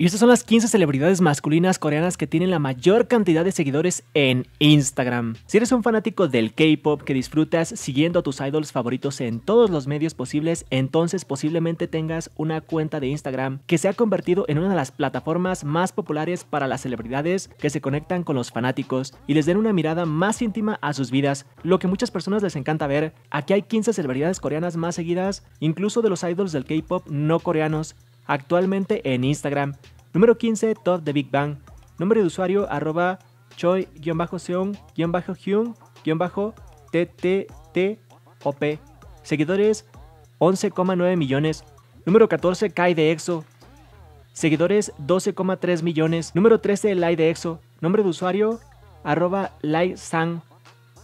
Y estas son las 15 celebridades masculinas coreanas que tienen la mayor cantidad de seguidores en Instagram. Si eres un fanático del K-pop que disfrutas siguiendo a tus idols favoritos en todos los medios posibles, entonces posiblemente tengas una cuenta de Instagram que se ha convertido en una de las plataformas más populares para las celebridades que se conectan con los fanáticos y les den una mirada más íntima a sus vidas, lo que muchas personas les encanta ver. Aquí hay 15 celebridades coreanas más seguidas, incluso de los idols del K-pop no coreanos actualmente en Instagram. Número 15, Top de Big Bang. Nombre de usuario, arroba choi-seon-hyun-tttop. Seguidores, 11,9 millones. Número 14, Kai de EXO. Seguidores, 12,3 millones. Número 13, Lai de EXO. Nombre de usuario, arroba Lai Sang.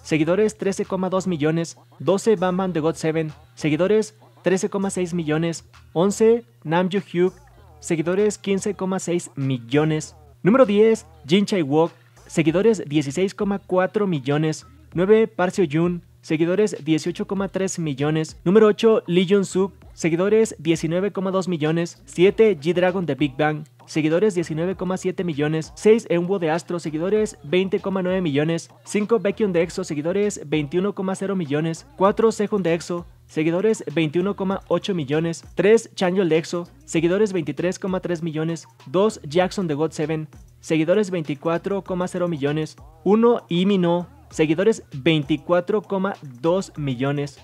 Seguidores, 13,2 millones. 12, Bam de God 7. Seguidores, 13,6 millones. 11, Namjoo Hyuk, seguidores 15,6 millones. Número 10, Jin Chai Wook, seguidores 16,4 millones. 9, Parcio Jun, seguidores 18,3 millones. Número 8, Lee Jun Suk, seguidores 19,2 millones. 7, G-Dragon de Big Bang, seguidores 19,7 millones, 6 Enwo de Astro, seguidores 20,9 millones, 5 Baekhyun de EXO, seguidores 21,0 millones, 4 Sehun de EXO, seguidores 21,8 millones, 3 Chanyo Lexo, seguidores 23,3 millones, 2 Jackson The God 7, seguidores 24,0 millones, 1 Imino, seguidores 24,2 millones,